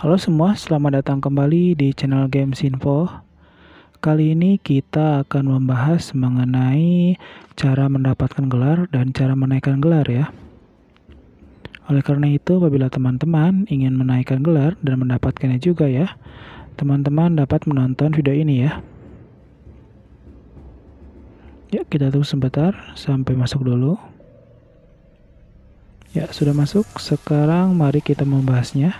Halo semua, selamat datang kembali di channel Games Info. Kali ini kita akan membahas mengenai cara mendapatkan gelar dan cara menaikkan gelar ya. Oleh karena itu, apabila teman-teman ingin menaikkan gelar dan mendapatkannya juga ya, teman-teman dapat menonton video ini ya. Ya, kita tunggu sebentar sampai masuk dulu. Ya, sudah masuk. Sekarang mari kita membahasnya.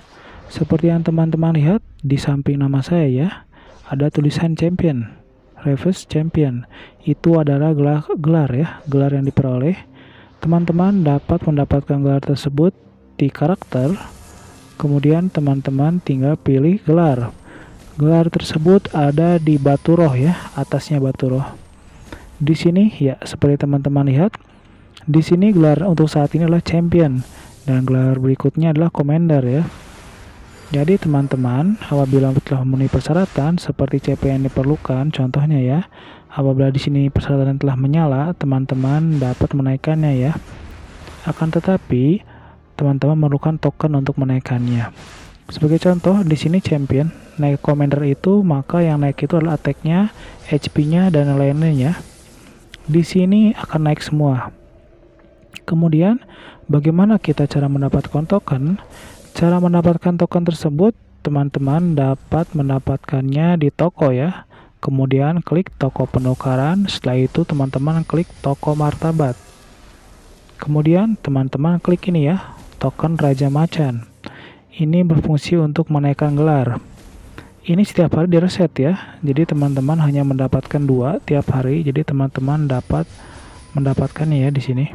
Seperti yang teman-teman lihat di samping nama saya ya, ada tulisan champion, reverse champion. Itu adalah gelar, gelar ya, gelar yang diperoleh. Teman-teman dapat mendapatkan gelar tersebut di karakter. Kemudian teman-teman tinggal pilih gelar. Gelar tersebut ada di batu roh ya, atasnya batu roh. Di sini ya seperti teman-teman lihat, di sini gelar untuk saat ini adalah champion dan gelar berikutnya adalah commander ya. Jadi teman-teman, apabila telah memenuhi persyaratan seperti CP yang diperlukan, contohnya ya, apabila di sini persyaratan telah menyala, teman-teman dapat menaikkannya ya. Akan tetapi, teman-teman memerlukan token untuk menaikkannya. Sebagai contoh, di sini champion, naik commander itu, maka yang naik itu adalah attack-nya, HP-nya, dan lain-lainnya. Ya. Di sini akan naik semua. Kemudian, bagaimana kita cara mendapatkan token? Cara mendapatkan token tersebut, teman-teman dapat mendapatkannya di toko ya. Kemudian klik toko penukaran, setelah itu teman-teman klik toko martabat. Kemudian teman-teman klik ini ya, token Raja Macan. Ini berfungsi untuk menaikkan gelar. Ini setiap hari direset ya, jadi teman-teman hanya mendapatkan dua tiap hari, jadi teman-teman dapat mendapatkannya ya di sini.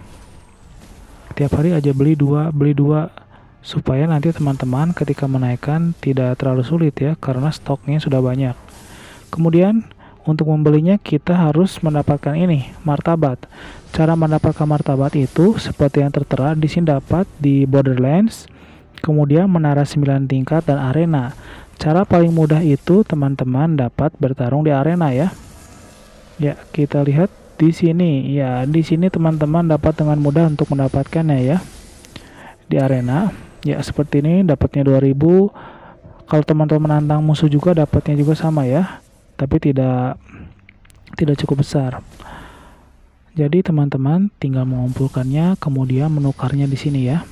Tiap hari aja beli dua, beli dua, supaya nanti teman-teman ketika menaikkan tidak terlalu sulit ya karena stoknya sudah banyak. Kemudian untuk membelinya kita harus mendapatkan ini, martabat. Cara mendapatkan martabat itu seperti yang tertera di sini dapat di Borderlands, kemudian Menara 9 tingkat dan arena. Cara paling mudah itu teman-teman dapat bertarung di arena ya. Ya, kita lihat di sini. Ya, di sini teman-teman dapat dengan mudah untuk mendapatkannya ya. Di arena ya seperti ini dapatnya 2000 kalau teman-teman menantang musuh juga dapatnya juga sama ya tapi tidak tidak cukup besar jadi teman-teman tinggal mengumpulkannya kemudian menukarnya di sini ya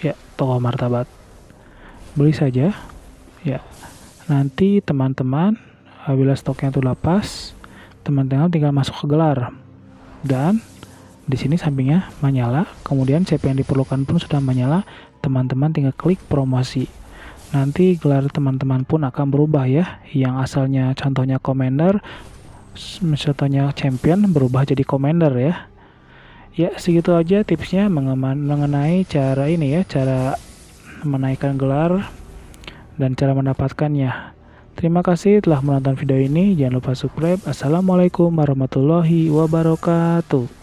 ya toko martabat beli saja ya nanti teman-teman bila stoknya itu lepas teman-teman tinggal masuk ke gelar dan di sini sampingnya menyala, kemudian CP yang diperlukan pun sudah menyala teman-teman tinggal klik promosi. Nanti gelar teman-teman pun akan berubah ya, yang asalnya contohnya commander, contohnya champion berubah jadi commander ya. Ya segitu aja tipsnya mengenai cara ini ya, cara menaikkan gelar dan cara mendapatkannya. Terima kasih telah menonton video ini. Jangan lupa subscribe. Assalamualaikum warahmatullahi wabarakatuh.